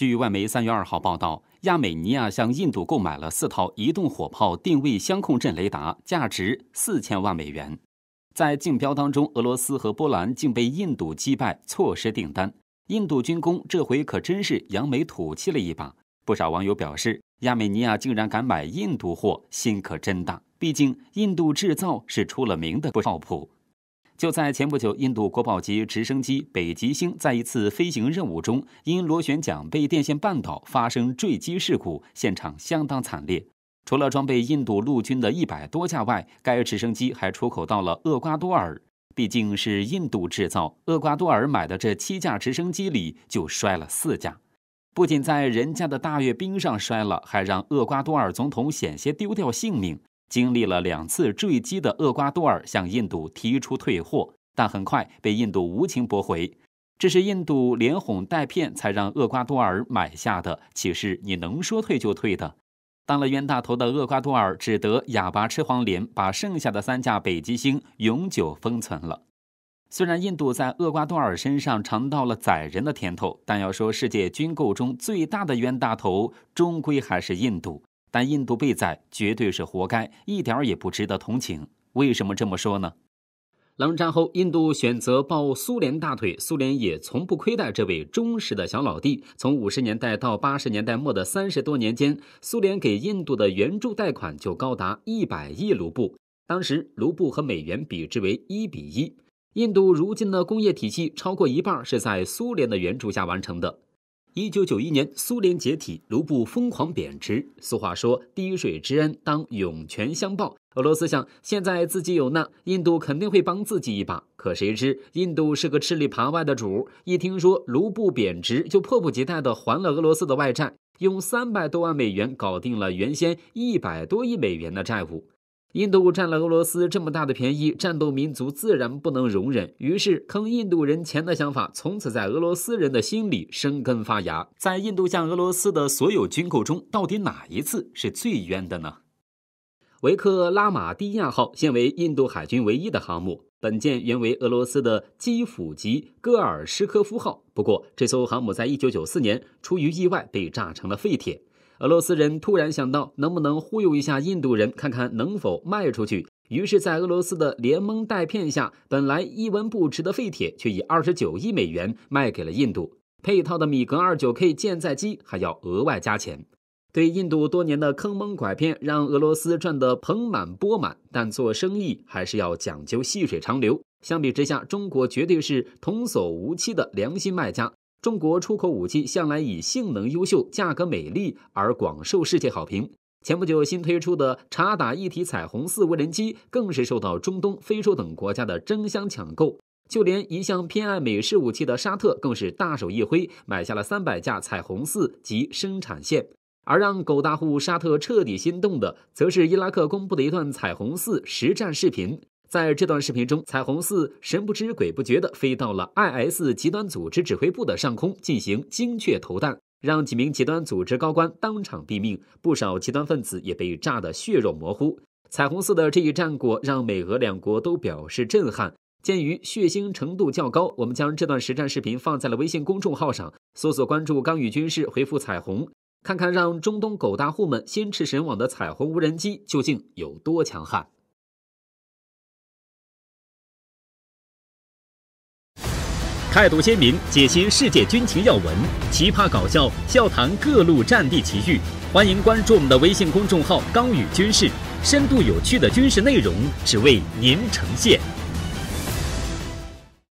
据外媒三月二号报道，亚美尼亚向印度购买了四套移动火炮定位相控阵雷达，价值四千万美元。在竞标当中，俄罗斯和波兰竟被印度击败，错失订单。印度军工这回可真是扬眉吐气了一把。不少网友表示，亚美尼亚竟然敢买印度货，心可真大。毕竟，印度制造是出了名的不靠谱。就在前不久，印度国宝级直升机“北极星”在一次飞行任务中，因螺旋桨被电线绊倒发生坠机事故，现场相当惨烈。除了装备印度陆军的一百多架外，该直升机还出口到了厄瓜多尔。毕竟是印度制造，厄瓜多尔买的这七架直升机里就摔了四架。不仅在人家的大阅兵上摔了，还让厄瓜多尔总统险些丢掉性命。经历了两次坠机的厄瓜多尔向印度提出退货，但很快被印度无情驳回。这是印度连哄带骗才让厄瓜多尔买下的，岂是你能说退就退的？当了冤大头的厄瓜多尔只得哑巴吃黄连，把剩下的三架北极星永久封存了。虽然印度在厄瓜多尔身上尝到了宰人的甜头，但要说世界军购中最大的冤大头，终归还是印度。但印度被宰绝对是活该，一点儿也不值得同情。为什么这么说呢？冷战后，印度选择抱苏联大腿，苏联也从不亏待这位忠实的小老弟。从五十年代到八十年代末的三十多年间，苏联给印度的援助贷款就高达一百亿卢布。当时卢布和美元比值为一比一。印度如今的工业体系超过一半是在苏联的援助下完成的。一九九一年，苏联解体，卢布疯狂贬值。俗话说，滴水之恩，当涌泉相报。俄罗斯想，现在自己有难，印度肯定会帮自己一把。可谁知，印度是个吃里扒外的主一听说卢布贬值，就迫不及待的还了俄罗斯的外债，用三百多万美元搞定了原先一百多亿美元的债务。印度占了俄罗斯这么大的便宜，战斗民族自然不能容忍。于是，坑印度人钱的想法从此在俄罗斯人的心里生根发芽。在印度向俄罗斯的所有军购中，到底哪一次是最冤的呢？维克拉玛蒂亚号现为印度海军唯一的航母。本舰原为俄罗斯的基辅级戈尔什科夫号，不过这艘航母在一九九四年出于意外被炸成了废铁。俄罗斯人突然想到，能不能忽悠一下印度人，看看能否卖出去？于是，在俄罗斯的连蒙带骗下，本来一文不值的废铁，却以二十九亿美元卖给了印度。配套的米格二九 K 舰载机还要额外加钱。对印度多年的坑蒙拐骗，让俄罗斯赚得盆满钵满。但做生意还是要讲究细水长流。相比之下，中国绝对是童叟无欺的良心卖家。中国出口武器向来以性能优秀、价格美丽而广受世界好评。前不久新推出的察打一体彩虹四无人机，更是受到中东、非洲等国家的争相抢购。就连一向偏爱美式武器的沙特，更是大手一挥买下了三百架彩虹四及生产线。而让狗大户沙特彻底心动的，则是伊拉克公布的一段彩虹四实战视频。在这段视频中，彩虹四神不知鬼不觉地飞到了 IS 极端组织指挥部的上空进行精确投弹，让几名极端组织高官当场毙命，不少极端分子也被炸得血肉模糊。彩虹四的这一战果让美俄两国都表示震撼。鉴于血腥程度较高，我们将这段实战视频放在了微信公众号上，搜索关注“刚宇军事”，回复“彩虹”，看看让中东狗大户们心驰神往的彩虹无人机究竟有多强悍。态度鲜明，解析世界军情要闻，奇葩搞笑，笑谈各路战地奇遇。欢迎关注我们的微信公众号“刚与军事”，深度有趣的军事内容，只为您呈现。